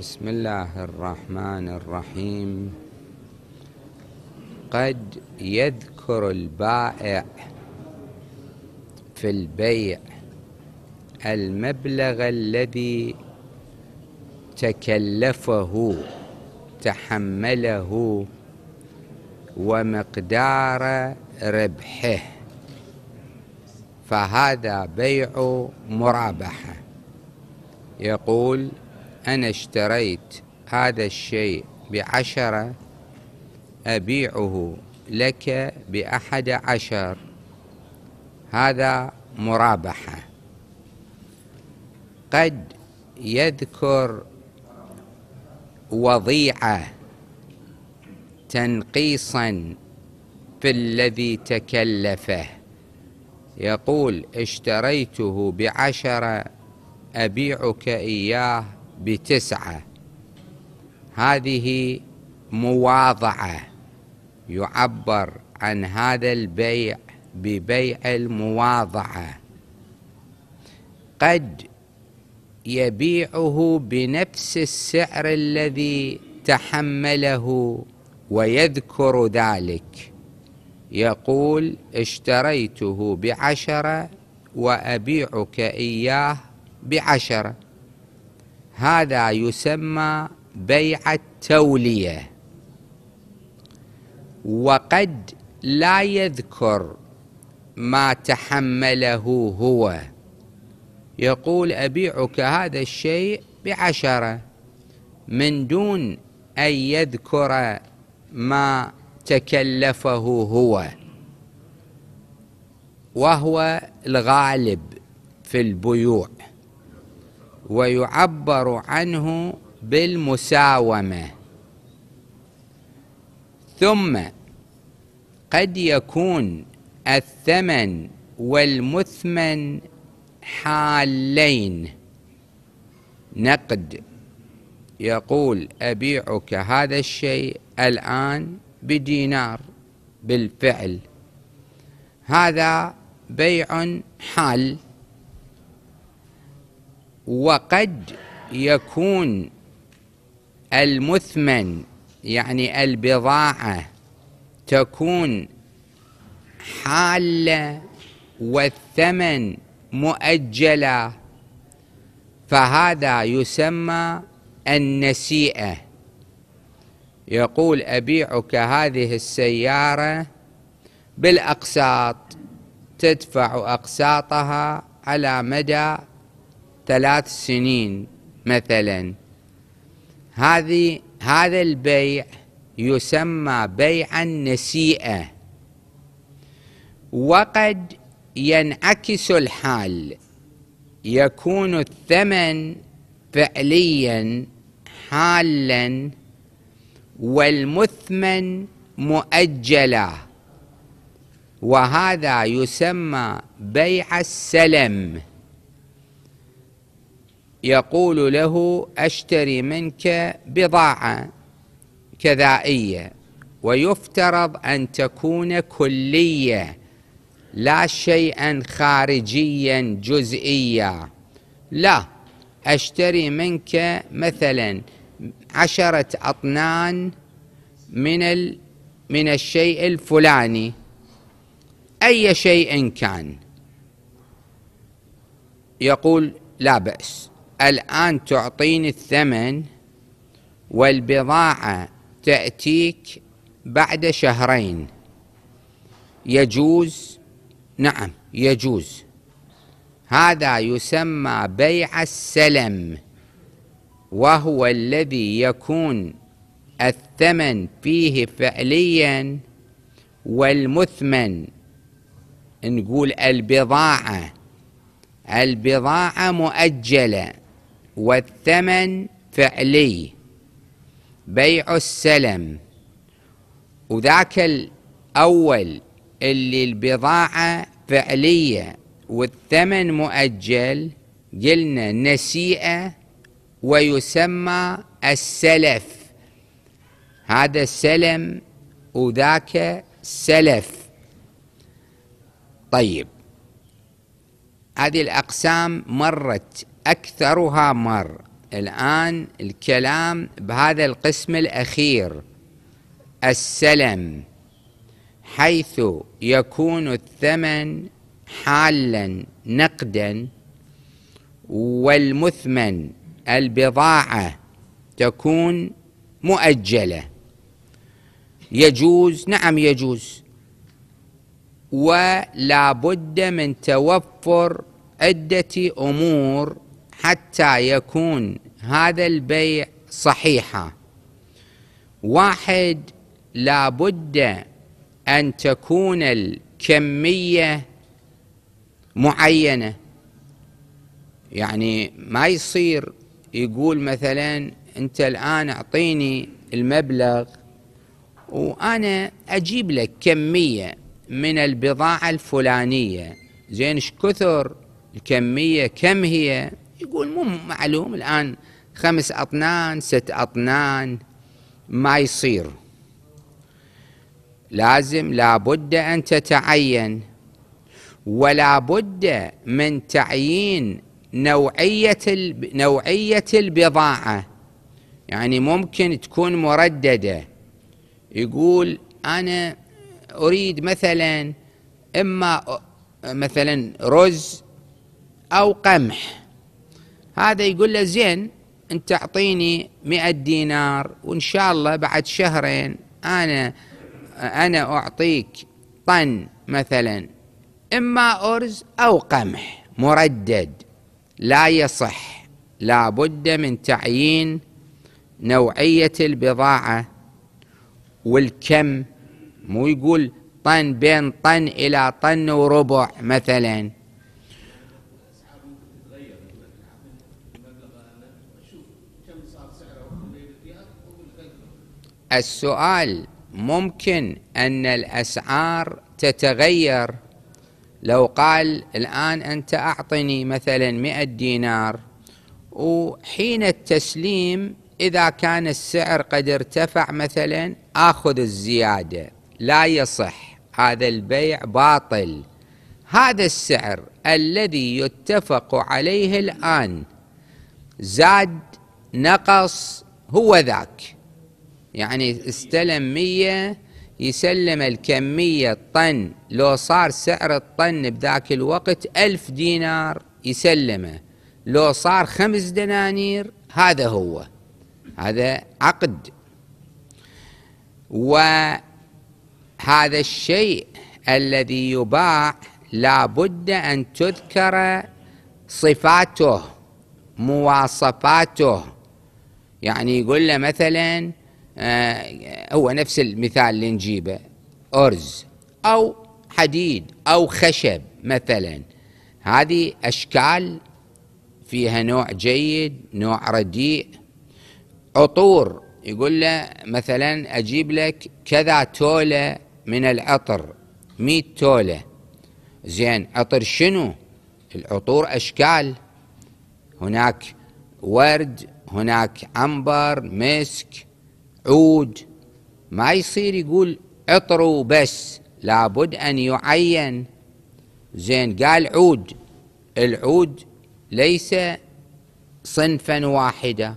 بسم الله الرحمن الرحيم قد يذكر البائع في البيع المبلغ الذي تكلفه تحمله ومقدار ربحه فهذا بيع مرابحه يقول أنا اشتريت هذا الشيء بعشرة أبيعه لك بأحد عشر هذا مرابحة قد يذكر وضيعة تنقيصا في الذي تكلفه يقول اشتريته بعشرة أبيعك إياه بتسعة هذه مواضعة يعبر عن هذا البيع ببيع المواضعة قد يبيعه بنفس السعر الذي تحمله ويذكر ذلك يقول اشتريته بعشرة وأبيعك إياه بعشرة هذا يسمى بيع التولية وقد لا يذكر ما تحمله هو يقول أبيعك هذا الشيء بعشرة من دون أن يذكر ما تكلفه هو وهو الغالب في البيوع ويعبر عنه بالمساومه ثم قد يكون الثمن والمثمن حالين نقد يقول أبيعك هذا الشيء الآن بدينار بالفعل هذا بيع حال وقد يكون المثمن يعني البضاعة تكون حالة والثمن مؤجلة فهذا يسمى النسيئة يقول أبيعك هذه السيارة بالأقساط تدفع أقساطها على مدى ثلاث سنين مثلا هذه هذا البيع يسمى بيعا نسيئة وقد ينعكس الحال يكون الثمن فعليا حالا والمثمن مؤجلا وهذا يسمى بيع السلم يقول له أشتري منك بضاعة كذائية ويفترض أن تكون كلية لا شيئا خارجيا جزئيا لا أشتري منك مثلا عشرة أطنان من ال من الشيء الفلاني أي شيء كان يقول لا بأس الآن تعطيني الثمن والبضاعة تأتيك بعد شهرين يجوز نعم يجوز هذا يسمى بيع السلم وهو الذي يكون الثمن فيه فعليا والمثمن نقول البضاعة البضاعة مؤجلة والثمن فعلي بيع السلم وذاك الأول اللي البضاعة فعلية والثمن مؤجل قلنا نسيئة ويسمى السلف هذا السلم وذاك سلف طيب هذه الأقسام مرت أكثرها مر الآن الكلام بهذا القسم الأخير السلم حيث يكون الثمن حالا نقدا والمثمن البضاعة تكون مؤجلة يجوز نعم يجوز ولا بد من توفر عدة أمور حتى يكون هذا البيع صحيحا واحد لابد أن تكون الكمية معينة يعني ما يصير يقول مثلا أنت الآن أعطيني المبلغ وأنا أجيب لك كمية من البضاعة الفلانية زين كثر الكمية كم هي يقول مو معلوم الآن خمس أطنان ست أطنان ما يصير لازم لابد أن تتعين ولا بد من تعيين نوعية نوعية البضاعة يعني ممكن تكون مرددة يقول أنا أريد مثلا إما مثلا رز أو قمح هذا يقول له زين انت اعطيني مئة دينار وان شاء الله بعد شهرين انا انا اعطيك طن مثلا اما ارز او قمح مردد لا يصح لا بد من تعيين نوعية البضاعة والكم مو يقول طن بين طن إلى طن وربع مثلا السؤال ممكن أن الأسعار تتغير لو قال الآن أنت أعطني مثلا مئة دينار وحين التسليم إذا كان السعر قد ارتفع مثلا آخذ الزيادة لا يصح هذا البيع باطل هذا السعر الذي يتفق عليه الآن زاد نقص هو ذاك يعني استلم 100 يسلم الكمية الطن لو صار سعر الطن بذاك الوقت ألف دينار يسلمه لو صار خمس دنانير هذا هو هذا عقد وهذا الشيء الذي يباع لابد أن تذكر صفاته مواصفاته يعني يقول له مثلا آه، هو نفس المثال اللي نجيبه أرز أو حديد أو خشب مثلا هذه أشكال فيها نوع جيد نوع رديء عطور يقول له مثلا أجيب لك كذا تولة من العطر مئة تولة زين عطر شنو العطور أشكال هناك ورد هناك عنبر مسك عود ما يصير يقول اطروا بس لابد أن يعين زين قال عود العود ليس صنفا واحدة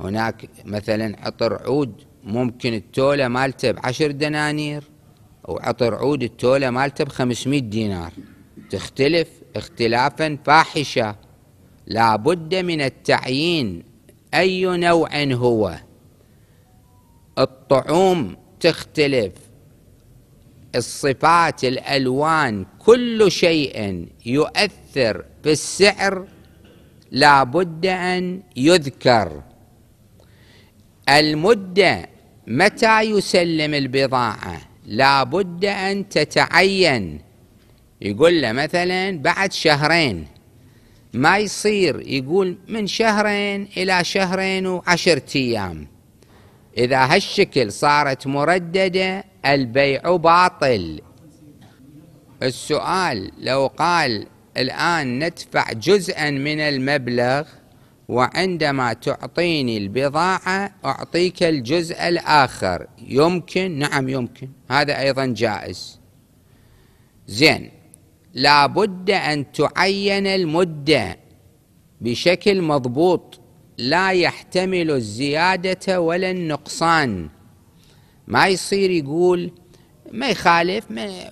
هناك مثلا عطر عود ممكن التولة مالته بعشر دنانير أو عطر عود التولة مالته بخمسمائة دينار تختلف اختلافا فاحشة لابد من التعيين أي نوع هو الطعوم تختلف الصفات الألوان كل شيء يؤثر في السعر لابد أن يذكر المدة متى يسلم البضاعة لابد أن تتعين يقول له مثلا بعد شهرين ما يصير يقول من شهرين إلى شهرين وعشرة أيام إذا هالشكل صارت مرددة البيع باطل السؤال لو قال الآن ندفع جزءا من المبلغ وعندما تعطيني البضاعة أعطيك الجزء الآخر يمكن نعم يمكن هذا أيضا جائز زين لابد أن تعين المدة بشكل مضبوط لا يحتمل الزيادة ولا النقصان ما يصير يقول ما يخالف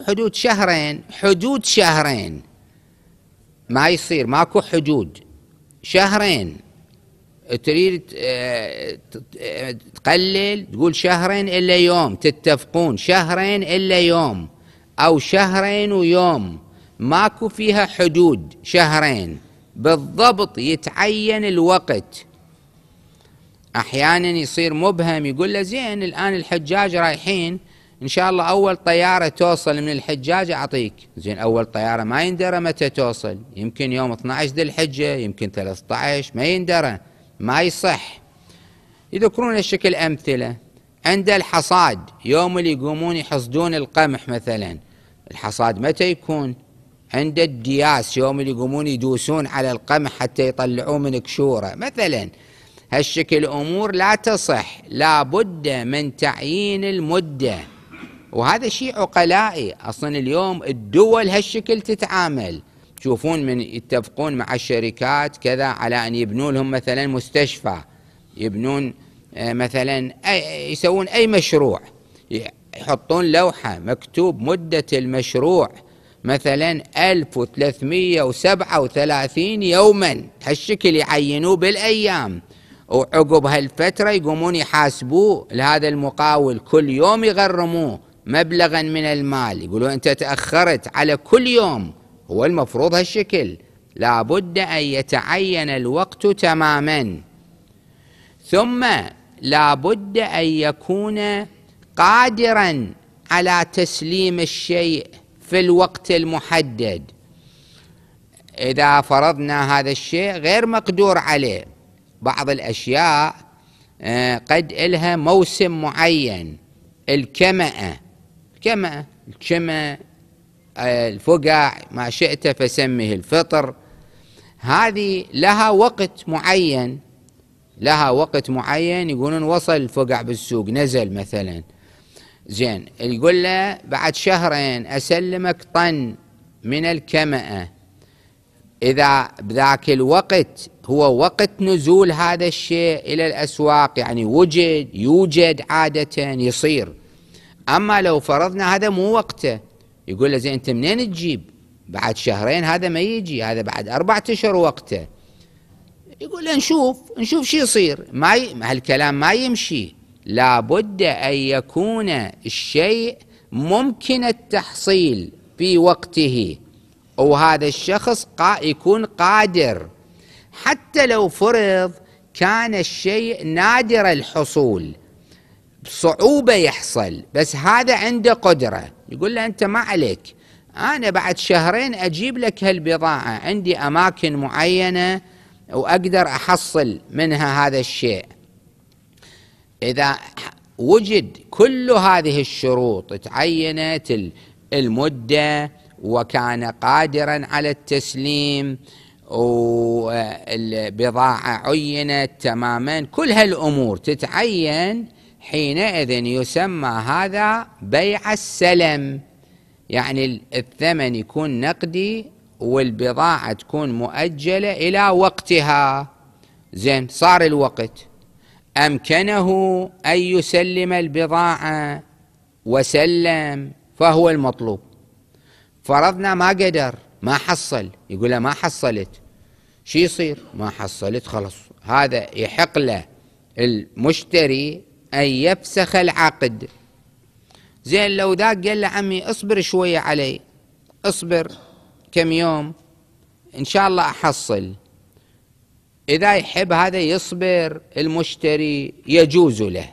حدود شهرين حدود شهرين ما يصير ماكو حدود شهرين تريد تقلل تقول شهرين إلا يوم تتفقون شهرين إلا يوم أو شهرين ويوم ماكو فيها حدود شهرين بالضبط يتعين الوقت احيانا يصير مبهم يقول له زين الان الحجاج رايحين ان شاء الله اول طياره توصل من الحجاج اعطيك زين اول طياره ما يندرى متى توصل يمكن يوم 12 ذي الحجه يمكن 13 ما يندرى ما يصح يذكرون الشكل امثله عند الحصاد يوم اللي يقومون يحصدون القمح مثلا الحصاد متى يكون عند الدياس يوم اللي يقومون يدوسون على القمح حتى يطلعوه من كشوره مثلا هالشكل امور لا تصح لا بد من تعيين المده وهذا شيء عقلائي اصلا اليوم الدول هالشكل تتعامل تشوفون من يتفقون مع الشركات كذا على ان يبنون لهم مثلا مستشفى يبنون آه، مثلا أي يسوون اي مشروع يحطون لوحه مكتوب مده المشروع مثلا 1337 يوما هالشكل يعينوه بالايام وعقب هالفترة يقومون يحاسبوه لهذا المقاول كل يوم يغرموه مبلغا من المال يقولوا أنت تأخرت على كل يوم هو المفروض هالشكل لابد أن يتعين الوقت تماما ثم لابد أن يكون قادرا على تسليم الشيء في الوقت المحدد إذا فرضنا هذا الشيء غير مقدور عليه بعض الأشياء آه، قد إلها موسم معين الكمأة الكمأة الكمة آه، الفقع ما شئت فسمه الفطر هذه لها وقت معين لها وقت معين يقولون وصل الفقع بالسوق نزل مثلا زين يقول له بعد شهرين اسلمك طن من الكمأة اذا بذاك الوقت هو وقت نزول هذا الشيء إلى الأسواق يعني وجد يوجد عادة يصير أما لو فرضنا هذا مو وقته يقول له زين أنت منين تجيب بعد شهرين هذا ما يجي هذا بعد أربعة أشهر وقته يقول له نشوف نشوف شو يصير ما ي... هالكلام ما يمشي لابد أن يكون الشيء ممكن التحصيل في وقته وهذا الشخص قا... يكون قادر حتى لو فرض كان الشيء نادر الحصول بصعوبة يحصل بس هذا عنده قدرة يقول له أنت ما عليك أنا بعد شهرين أجيب لك هالبضاعة عندي أماكن معينة وأقدر أحصل منها هذا الشيء إذا وجد كل هذه الشروط تعينت المدة وكان قادرا على التسليم والبضاعة عينت تماما كل هالأمور تتعين حينئذ يسمى هذا بيع السلم يعني الثمن يكون نقدي والبضاعة تكون مؤجلة إلى وقتها زين صار الوقت أمكنه أن يسلم البضاعة وسلم فهو المطلوب فرضنا ما قدر ما حصل يقول له ما حصلت شو يصير ما حصلت خلاص هذا يحق له المشتري أن يفسخ العقد زين لو ذاك قال له عمي اصبر شوية علي اصبر كم يوم إن شاء الله أحصل إذا يحب هذا يصبر المشتري يجوز له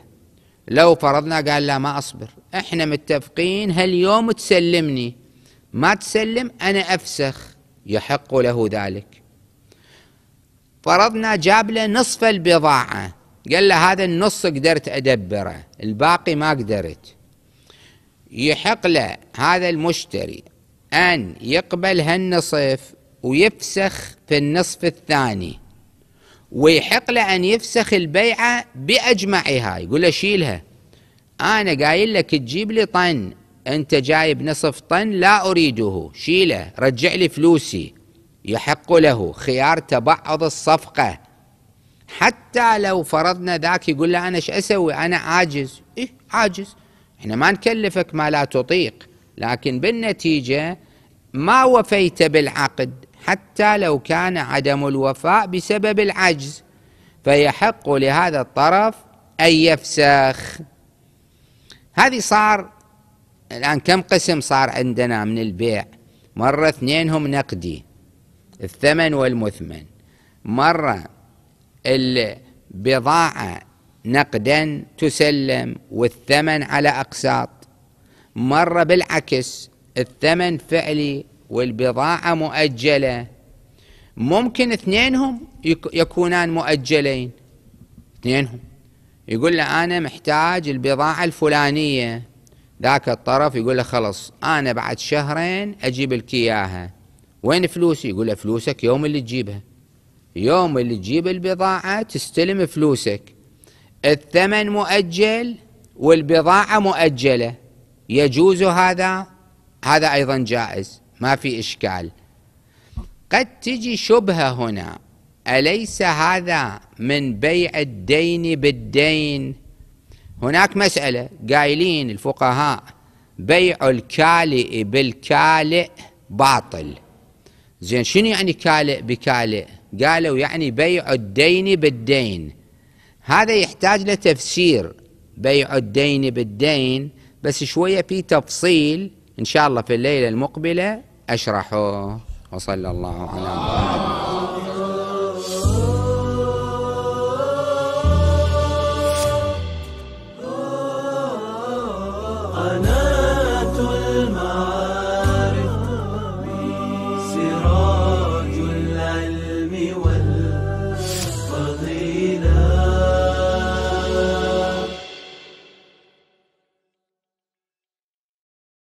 لو فرضنا قال لا ما أصبر إحنا متفقين هاليوم تسلمني ما تسلم أنا أفسخ يحق له ذلك فرضنا جاب له نصف البضاعة قال له هذا النص قدرت أدبره الباقي ما قدرت يحق له هذا المشتري أن يقبل هالنصف ويفسخ في النصف الثاني ويحق له أن يفسخ البيعة بأجمعها يقول له شيلها أنا قايل لك تجيب لي طن أنت جايب نصف طن لا أريده شيله رجع لي فلوسي يحق له خيار تبعض الصفقة حتى لو فرضنا ذاك يقول له أنا ايش أسوي أنا عاجز إيه عاجز احنا ما نكلفك ما لا تطيق لكن بالنتيجة ما وفيت بالعقد حتى لو كان عدم الوفاء بسبب العجز فيحق لهذا الطرف أن يفسخ هذه صار الآن كم قسم صار عندنا من البيع مرة اثنينهم نقدي الثمن والمثمن مرة البضاعة نقدا تسلم والثمن على أقساط مرة بالعكس الثمن فعلي والبضاعة مؤجلة ممكن اثنينهم يكونان مؤجلين اثنينهم يقول له أنا محتاج البضاعة الفلانية ذاك الطرف يقول له خلص انا بعد شهرين اجيب لك اياها وين فلوسي يقول له فلوسك يوم اللي تجيبها يوم اللي تجيب البضاعة تستلم فلوسك الثمن مؤجل والبضاعة مؤجلة يجوز هذا هذا أيضا جائز ما في إشكال قد تجي شبهة هنا أليس هذا من بيع الدين بالدين هناك مسألة قايلين الفقهاء بيع الكالئ بالكالئ باطل زين شنو يعني كالئ بكالئ قالوا يعني بيع الدين بالدين هذا يحتاج لتفسير بيع الدين بالدين بس شوية في تفصيل إن شاء الله في الليلة المقبلة أشرحه وصلى الله على محمد